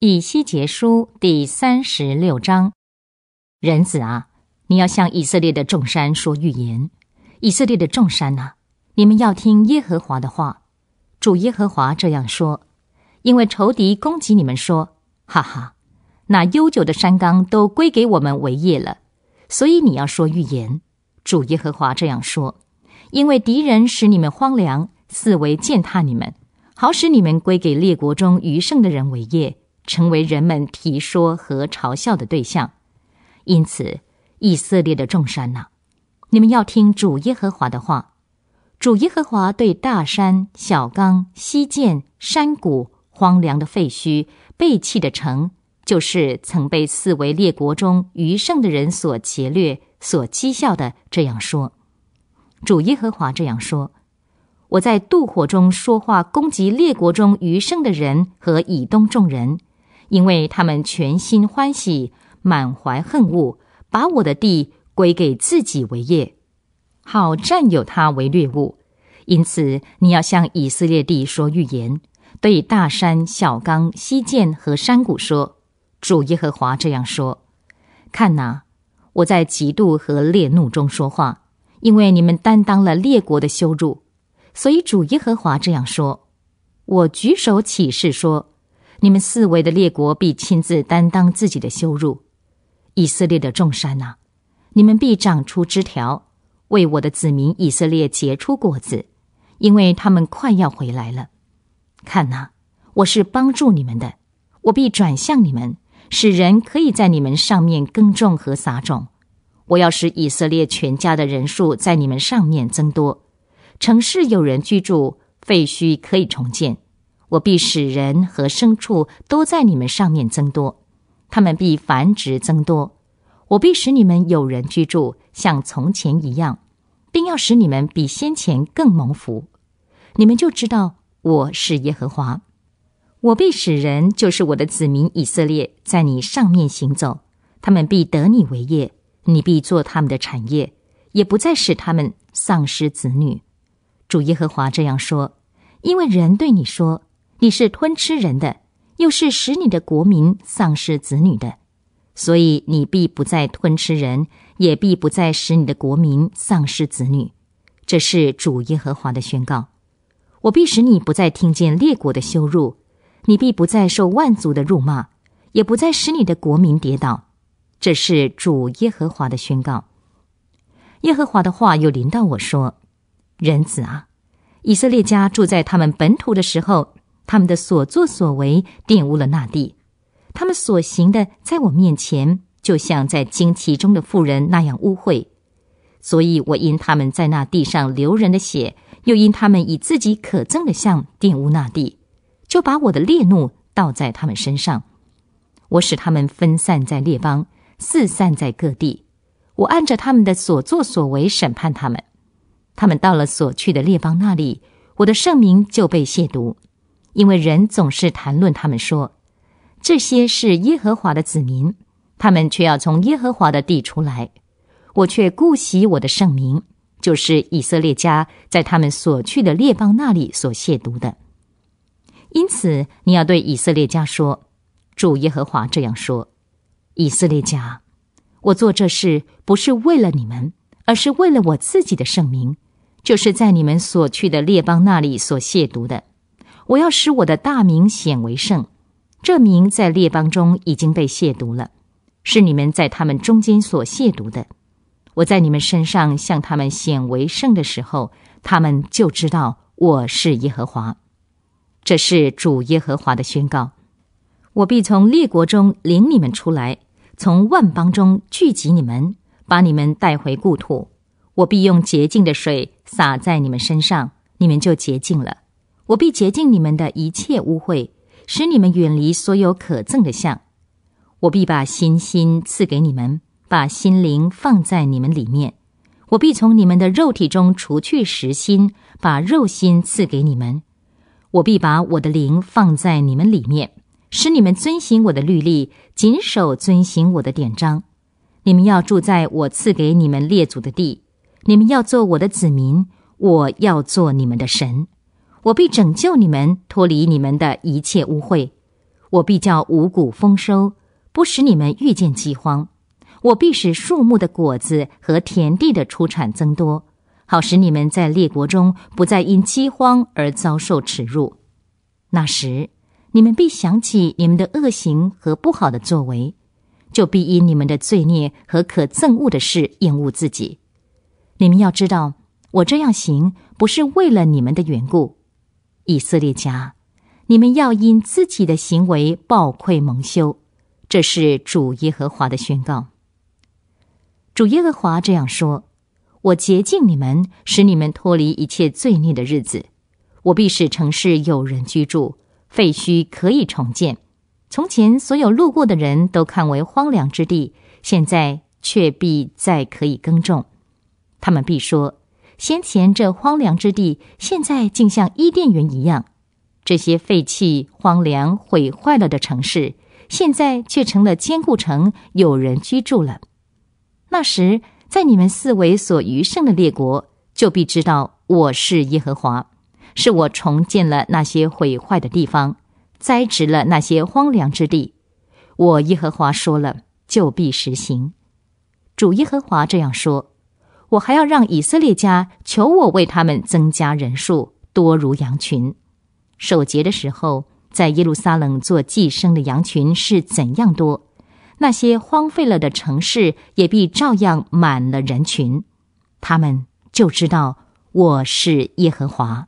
以西结书第三十六章，人子啊，你要向以色列的众山说预言。以色列的众山呐，你们要听耶和华的话。主耶和华这样说：因为仇敌攻击你们，说：“哈哈，那悠久的山冈都归给我们为业了。”所以你要说预言。主耶和华这样说：因为敌人使你们荒凉，四围践踏你们，好使你们归给列国中余剩的人为业。成为人们提说和嘲笑的对象，因此，以色列的众山哪，你们要听主耶和华的话。主耶和华对大山、小冈、溪涧、山谷、荒凉的废墟、废弃的城，就是曾被四为列国中余剩的人所劫掠、所讥笑的，这样说：主耶和华这样说，我在妒火中说话，攻击列国中余剩的人和以东众人。因为他们全心欢喜，满怀恨恶，把我的地归给自己为业，好占有他为掠物。因此，你要向以色列地说预言，对大山、小冈、西涧和山谷说：“主耶和华这样说：看哪，我在嫉妒和烈怒中说话，因为你们担当了列国的羞辱。所以，主耶和华这样说：我举手起誓说。”你们四围的列国必亲自担当自己的羞辱，以色列的众山呐，你们必长出枝条，为我的子民以色列结出果子，因为他们快要回来了。看呐，我是帮助你们的，我必转向你们，使人可以在你们上面耕种和撒种。我要使以色列全家的人数在你们上面增多，城市有人居住，废墟可以重建。我必使人和牲畜都在你们上面增多，他们必繁殖增多。我必使你们有人居住，像从前一样，并要使你们比先前更蒙福。你们就知道我是耶和华。我必使人，就是我的子民以色列，在你上面行走，他们必得你为业，你必做他们的产业，也不再使他们丧失子女。主耶和华这样说，因为人对你说。你是吞吃人的，又是使你的国民丧失子女的，所以你必不再吞吃人，也必不再使你的国民丧失子女。这是主耶和华的宣告。我必使你不再听见列国的羞辱，你必不再受万族的辱骂，也不再使你的国民跌倒。这是主耶和华的宣告。耶和华的话又临到我说：“人子啊，以色列家住在他们本土的时候。”他们的所作所为玷污了那地，他们所行的在我面前，就像在荆棘中的妇人那样污秽，所以我因他们在那地上流人的血，又因他们以自己可憎的相玷污那地，就把我的烈怒倒在他们身上。我使他们分散在列邦，四散在各地。我按着他们的所作所为审判他们。他们到了所去的列邦那里，我的圣名就被亵渎。因为人总是谈论他们说，这些是耶和华的子民，他们却要从耶和华的地出来。我却顾惜我的圣名，就是以色列家在他们所去的列邦那里所亵渎的。因此，你要对以色列家说，主耶和华这样说：以色列家，我做这事不是为了你们，而是为了我自己的圣名，就是在你们所去的列邦那里所亵渎的。我要使我的大名显为圣，这名在列邦中已经被亵渎了，是你们在他们中间所亵渎的。我在你们身上向他们显为圣的时候，他们就知道我是耶和华。这是主耶和华的宣告。我必从列国中领你们出来，从万邦中聚集你们，把你们带回故土。我必用洁净的水洒在你们身上，你们就洁净了。我必洁净你们的一切污秽，使你们远离所有可憎的相。我必把心心赐给你们，把心灵放在你们里面。我必从你们的肉体中除去实心，把肉心赐给你们。我必把我的灵放在你们里面，使你们遵行我的律例，谨守遵行我的典章。你们要住在我赐给你们列祖的地，你们要做我的子民，我要做你们的神。我必拯救你们，脱离你们的一切污秽；我必叫五谷丰收，不使你们遇见饥荒；我必使树木的果子和田地的出产增多，好使你们在列国中不再因饥荒而遭受耻辱。那时，你们必想起你们的恶行和不好的作为，就必因你们的罪孽和可憎恶的事厌恶自己。你们要知道，我这样行不是为了你们的缘故。以色列家，你们要因自己的行为暴愧蒙羞，这是主耶和华的宣告。主耶和华这样说：“我洁净你们，使你们脱离一切罪孽的日子，我必使城市有人居住，废墟可以重建。从前所有路过的人都看为荒凉之地，现在却必再可以耕种。他们必说。”先前这荒凉之地，现在竟像伊甸园一样；这些废弃、荒凉、毁坏了的城市，现在却成了坚固城，有人居住了。那时，在你们四围所余剩的列国，就必知道我是耶和华，是我重建了那些毁坏的地方，栽植了那些荒凉之地。我耶和华说了，就必实行。主耶和华这样说。我还要让以色列家求我为他们增加人数，多如羊群。守节的时候，在耶路撒冷做寄生的羊群是怎样多？那些荒废了的城市也必照样满了人群，他们就知道我是耶和华。